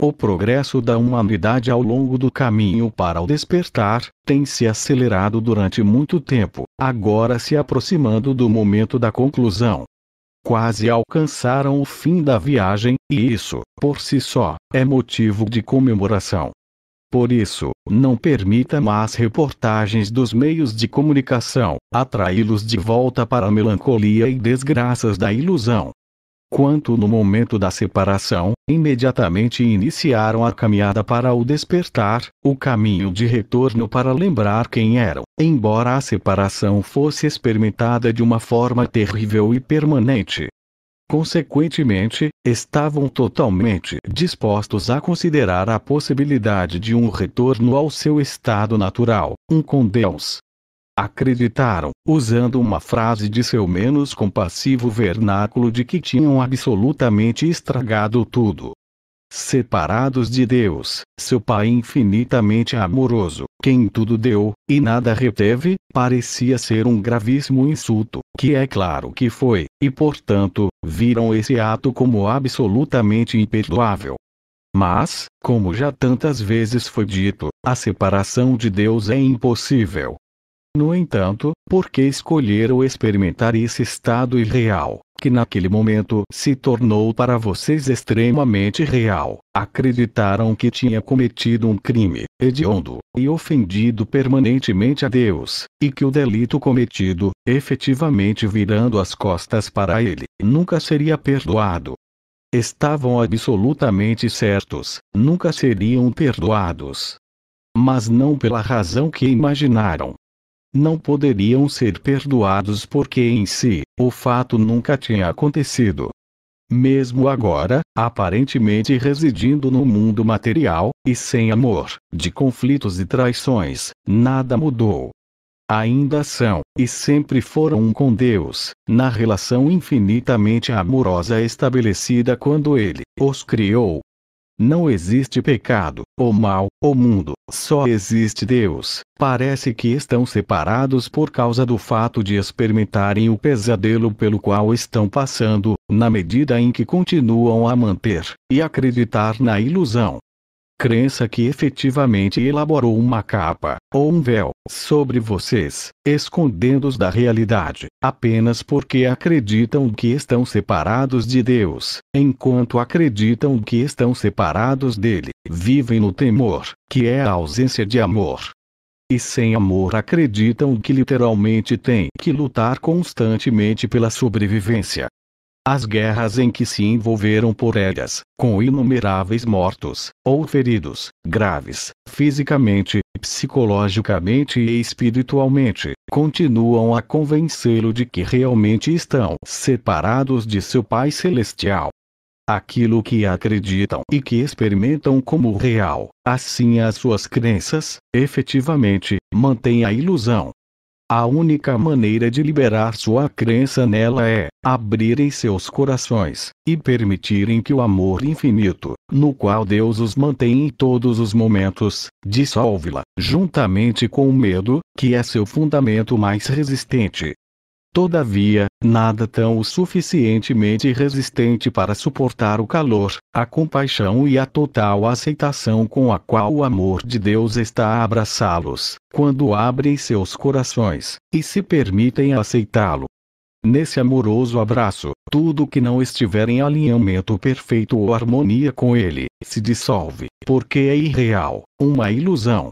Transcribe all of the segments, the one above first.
O progresso da humanidade ao longo do caminho para o despertar, tem se acelerado durante muito tempo, agora se aproximando do momento da conclusão. Quase alcançaram o fim da viagem, e isso, por si só, é motivo de comemoração. Por isso, não permita más reportagens dos meios de comunicação atraí-los de volta para a melancolia e desgraças da ilusão quanto no momento da separação, imediatamente iniciaram a caminhada para o despertar, o caminho de retorno para lembrar quem eram. Embora a separação fosse experimentada de uma forma terrível e permanente, Consequentemente, estavam totalmente dispostos a considerar a possibilidade de um retorno ao seu estado natural, um com Deus, acreditaram, usando uma frase de seu menos compassivo vernáculo de que tinham absolutamente estragado tudo. Separados de Deus, seu Pai infinitamente amoroso, quem tudo deu, e nada reteve, parecia ser um gravíssimo insulto, que é claro que foi, e portanto, viram esse ato como absolutamente imperdoável. Mas, como já tantas vezes foi dito, a separação de Deus é impossível, no entanto, por que escolheram experimentar esse estado irreal, que naquele momento se tornou para vocês extremamente real, acreditaram que tinha cometido um crime hediondo e ofendido permanentemente a Deus, e que o delito cometido, efetivamente virando as costas para ele, nunca seria perdoado. Estavam absolutamente certos, nunca seriam perdoados. Mas não pela razão que imaginaram, não poderiam ser perdoados porque em si, o fato nunca tinha acontecido. Mesmo agora, aparentemente residindo no mundo material, e sem amor, de conflitos e traições, nada mudou. Ainda são, e sempre foram um com Deus, na relação infinitamente amorosa estabelecida quando Ele os criou. Não existe pecado, ou mal, ou mundo, só existe Deus. Parece que estão separados por causa do fato de experimentarem o pesadelo pelo qual estão passando, na medida em que continuam a manter e acreditar na ilusão crença que efetivamente elaborou uma capa, ou um véu, sobre vocês, escondendo-os da realidade, apenas porque acreditam que estão separados de Deus, enquanto acreditam que estão separados dele, vivem no temor, que é a ausência de amor. E sem amor acreditam que literalmente têm que lutar constantemente pela sobrevivência, as guerras em que se envolveram por elas, com inumeráveis mortos, ou feridos, graves, fisicamente, psicologicamente e espiritualmente, continuam a convencê-lo de que realmente estão separados de seu Pai Celestial. Aquilo que acreditam e que experimentam como real, assim as suas crenças, efetivamente, mantém a ilusão a única maneira de liberar sua crença nela é abrirem seus corações e permitirem que o amor infinito, no qual Deus os mantém em todos os momentos, dissolve-la, juntamente com o medo, que é seu fundamento mais resistente, Todavia, nada tão o suficientemente resistente para suportar o calor, a compaixão e a total aceitação com a qual o amor de Deus está a abraçá-los, quando abrem seus corações, e se permitem aceitá-lo. Nesse amoroso abraço, tudo que não estiver em alinhamento perfeito ou harmonia com ele, se dissolve, porque é irreal, uma ilusão,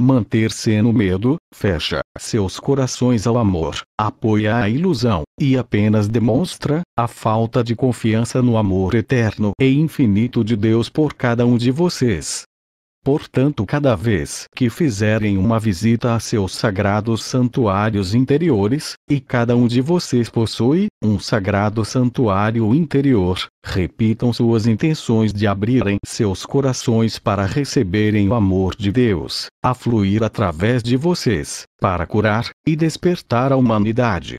manter-se no medo, fecha seus corações ao amor, apoia a ilusão, e apenas demonstra a falta de confiança no amor eterno e infinito de Deus por cada um de vocês. Portanto, cada vez que fizerem uma visita a seus sagrados santuários interiores, e cada um de vocês possui um sagrado santuário interior, repitam suas intenções de abrirem seus corações para receberem o amor de Deus, a fluir através de vocês, para curar e despertar a humanidade.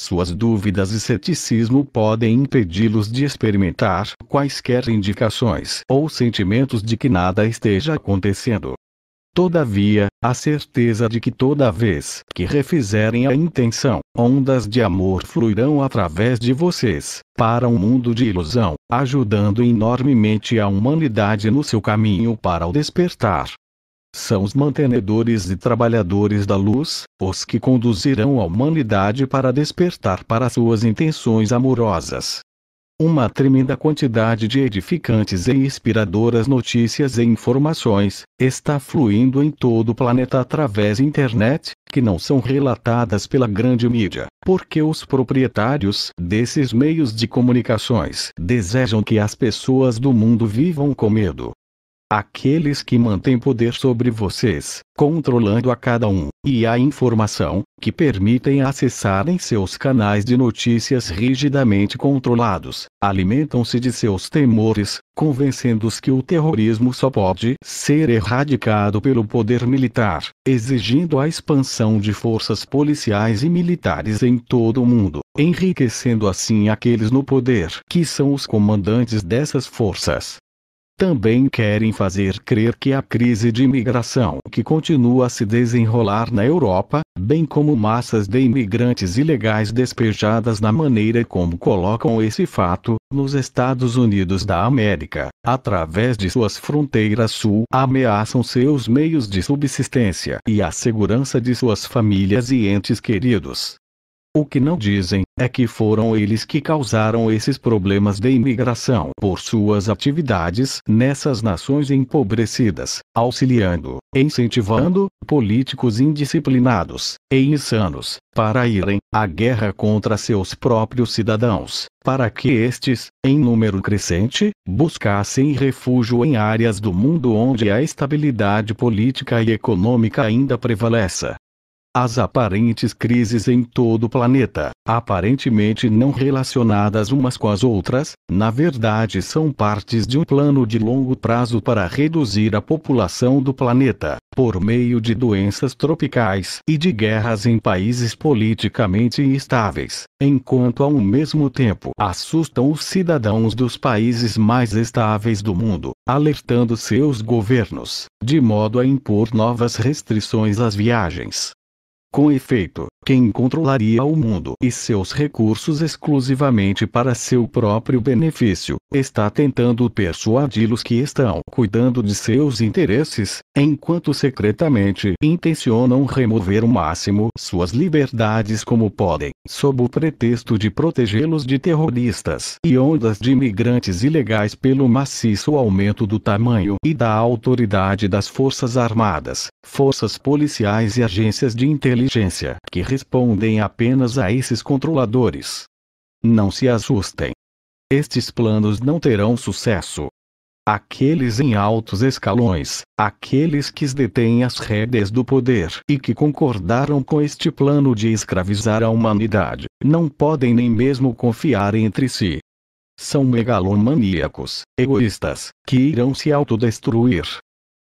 Suas dúvidas e ceticismo podem impedi-los de experimentar quaisquer indicações ou sentimentos de que nada esteja acontecendo. Todavia, a certeza de que toda vez que refizerem a intenção, ondas de amor fluirão através de vocês, para um mundo de ilusão, ajudando enormemente a humanidade no seu caminho para o despertar são os mantenedores e trabalhadores da luz, os que conduzirão a humanidade para despertar para suas intenções amorosas. Uma tremenda quantidade de edificantes e inspiradoras notícias e informações está fluindo em todo o planeta através da internet, que não são relatadas pela grande mídia, porque os proprietários desses meios de comunicações desejam que as pessoas do mundo vivam com medo, Aqueles que mantêm poder sobre vocês, controlando a cada um, e a informação, que permitem acessarem seus canais de notícias rigidamente controlados, alimentam-se de seus temores, convencendo-os que o terrorismo só pode ser erradicado pelo poder militar, exigindo a expansão de forças policiais e militares em todo o mundo, enriquecendo assim aqueles no poder que são os comandantes dessas forças também querem fazer crer que a crise de imigração que continua a se desenrolar na Europa, bem como massas de imigrantes ilegais despejadas na maneira como colocam esse fato, nos Estados Unidos da América, através de suas fronteiras sul, ameaçam seus meios de subsistência e a segurança de suas famílias e entes queridos. O que não dizem é que foram eles que causaram esses problemas de imigração por suas atividades nessas nações empobrecidas, auxiliando, incentivando, políticos indisciplinados e insanos para irem à guerra contra seus próprios cidadãos, para que estes, em número crescente, buscassem refúgio em áreas do mundo onde a estabilidade política e econômica ainda prevaleça, as aparentes crises em todo o planeta, aparentemente não relacionadas umas com as outras, na verdade são partes de um plano de longo prazo para reduzir a população do planeta, por meio de doenças tropicais e de guerras em países politicamente instáveis, enquanto ao mesmo tempo assustam os cidadãos dos países mais estáveis do mundo, alertando seus governos, de modo a impor novas restrições às viagens com efeito, quem controlaria o mundo e seus recursos exclusivamente para seu próprio benefício, está tentando persuadi-los que estão cuidando de seus interesses, enquanto secretamente intencionam remover o máximo suas liberdades como podem, sob o pretexto de protegê-los de terroristas e ondas de imigrantes ilegais pelo maciço aumento do tamanho e da autoridade das Forças Armadas, forças policiais e agências de inteligência que respondem apenas a esses controladores. Não se assustem. Estes planos não terão sucesso, aqueles em altos escalões, aqueles que detêm as rédeas do poder e que concordaram com este plano de escravizar a humanidade, não podem nem mesmo confiar entre si. São megalomaníacos, egoístas, que irão se autodestruir,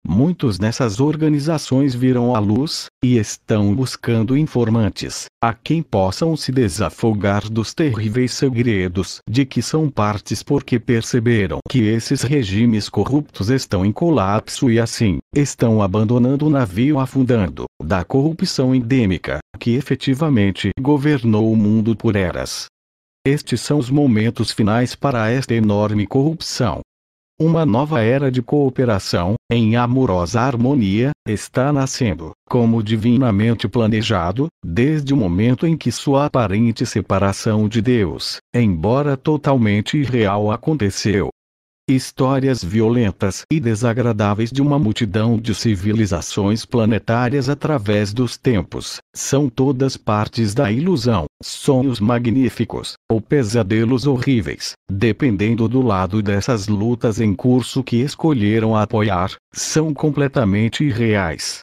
Muitos dessas organizações viram à luz e estão buscando informantes a quem possam se desafogar dos terríveis segredos de que são partes porque perceberam que esses regimes corruptos estão em colapso e assim estão abandonando o navio afundando da corrupção endêmica que efetivamente governou o mundo por eras. Estes são os momentos finais para esta enorme corrupção, uma nova era de cooperação, em amorosa harmonia, está nascendo, como divinamente planejado, desde o momento em que sua aparente separação de Deus, embora totalmente irreal, aconteceu. Histórias violentas e desagradáveis de uma multidão de civilizações planetárias através dos tempos, são todas partes da ilusão, sonhos magníficos, ou pesadelos horríveis, dependendo do lado dessas lutas em curso que escolheram apoiar, são completamente irreais.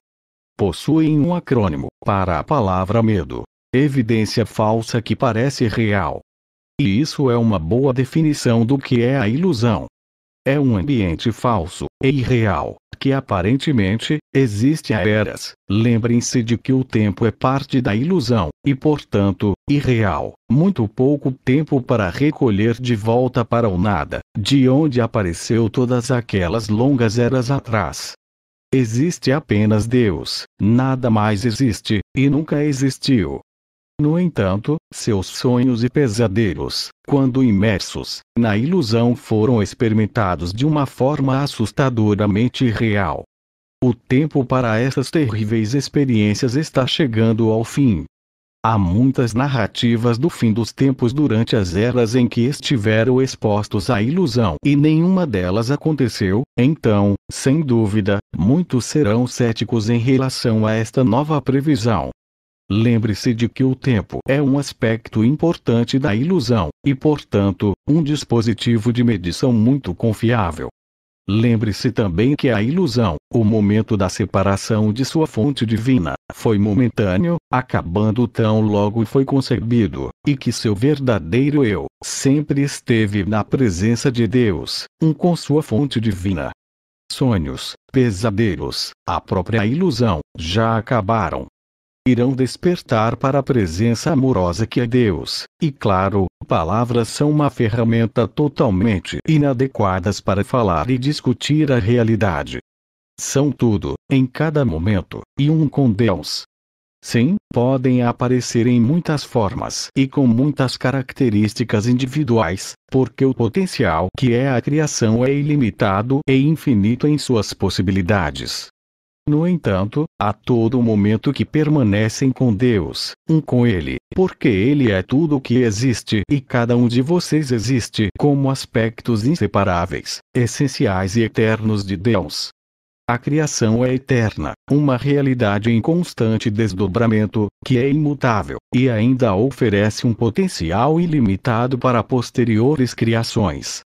Possuem um acrônimo para a palavra medo, evidência falsa que parece real. E isso é uma boa definição do que é a ilusão. É um ambiente falso e irreal, que aparentemente existe há eras. Lembrem-se de que o tempo é parte da ilusão, e portanto, irreal. Muito pouco tempo para recolher de volta para o nada, de onde apareceu todas aquelas longas eras atrás. Existe apenas Deus, nada mais existe, e nunca existiu. No entanto, seus sonhos e pesadelos, quando imersos na ilusão, foram experimentados de uma forma assustadoramente real. O tempo para essas terríveis experiências está chegando ao fim. Há muitas narrativas do fim dos tempos durante as eras em que estiveram expostos à ilusão e nenhuma delas aconteceu, então, sem dúvida, muitos serão céticos em relação a esta nova previsão. Lembre-se de que o tempo é um aspecto importante da ilusão, e portanto, um dispositivo de medição muito confiável. Lembre-se também que a ilusão, o momento da separação de sua fonte divina, foi momentâneo, acabando tão logo foi concebido, e que seu verdadeiro eu sempre esteve na presença de Deus, um com sua fonte divina. Sonhos, pesadelos, a própria ilusão, já acabaram irão despertar para a presença amorosa que é Deus, e claro, palavras são uma ferramenta totalmente inadequadas para falar e discutir a realidade. São tudo, em cada momento, e um com Deus. Sim, podem aparecer em muitas formas e com muitas características individuais, porque o potencial que é a criação é ilimitado e infinito em suas possibilidades. No entanto, a todo momento que permanecem com Deus, um com Ele, porque Ele é tudo o que existe e cada um de vocês existe como aspectos inseparáveis, essenciais e eternos de Deus. A criação é eterna, uma realidade em constante desdobramento, que é imutável, e ainda oferece um potencial ilimitado para posteriores criações.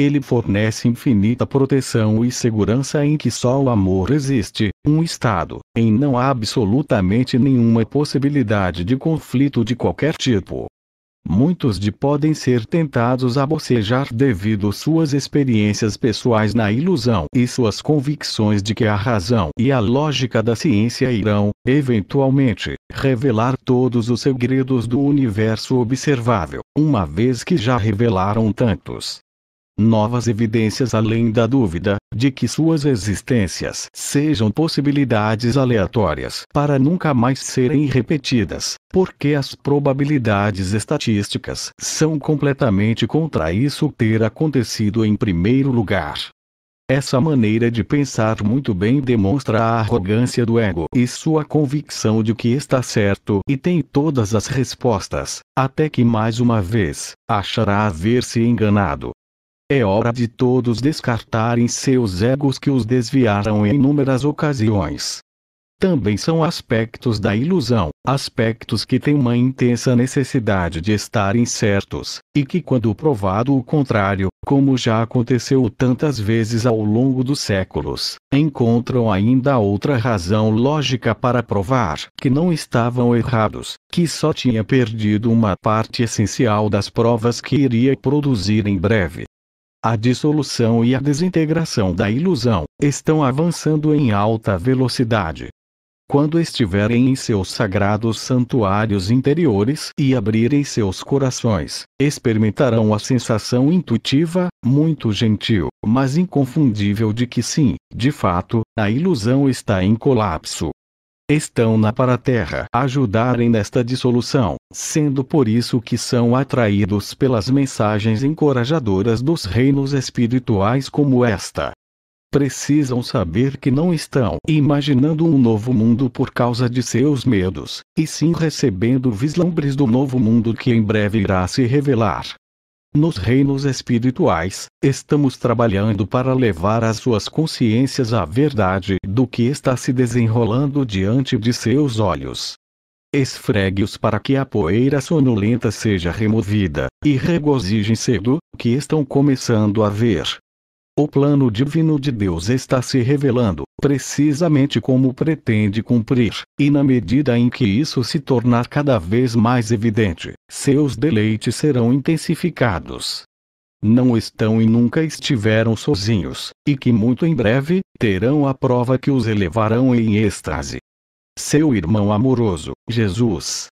Ele fornece infinita proteção e segurança em que só o amor existe, um estado em não há absolutamente nenhuma possibilidade de conflito de qualquer tipo. Muitos de podem ser tentados a bocejar devido suas experiências pessoais na ilusão e suas convicções de que a razão e a lógica da ciência irão, eventualmente, revelar todos os segredos do universo observável, uma vez que já revelaram tantos novas evidências além da dúvida de que suas existências sejam possibilidades aleatórias para nunca mais serem repetidas, porque as probabilidades estatísticas são completamente contra isso ter acontecido em primeiro lugar. Essa maneira de pensar muito bem demonstra a arrogância do ego e sua convicção de que está certo e tem todas as respostas, até que mais uma vez achará haver se enganado, é hora de todos descartarem seus egos que os desviaram em inúmeras ocasiões. Também são aspectos da ilusão, aspectos que têm uma intensa necessidade de estarem certos, e que, quando provado o contrário, como já aconteceu tantas vezes ao longo dos séculos, encontram ainda outra razão lógica para provar que não estavam errados, que só tinha perdido uma parte essencial das provas que iria produzir em breve. A dissolução e a desintegração da ilusão estão avançando em alta velocidade. Quando estiverem em seus sagrados santuários interiores e abrirem seus corações, experimentarão a sensação intuitiva, muito gentil, mas inconfundível de que sim, de fato, a ilusão está em colapso estão na para-terra ajudarem nesta dissolução, sendo por isso que são atraídos pelas mensagens encorajadoras dos reinos espirituais como esta. Precisam saber que não estão imaginando um novo mundo por causa de seus medos, e sim recebendo vislumbres do novo mundo que em breve irá se revelar. Nos reinos espirituais, estamos trabalhando para levar as suas consciências à verdade do que está se desenrolando diante de seus olhos. Esfregue-os para que a poeira sonolenta seja removida, e regozijem-se do que estão começando a ver. O plano divino de Deus está se revelando, precisamente como pretende cumprir, e na medida em que isso se tornar cada vez mais evidente, seus deleites serão intensificados. Não estão e nunca estiveram sozinhos, e que muito em breve terão a prova que os elevarão em êxtase. Seu irmão amoroso, Jesus,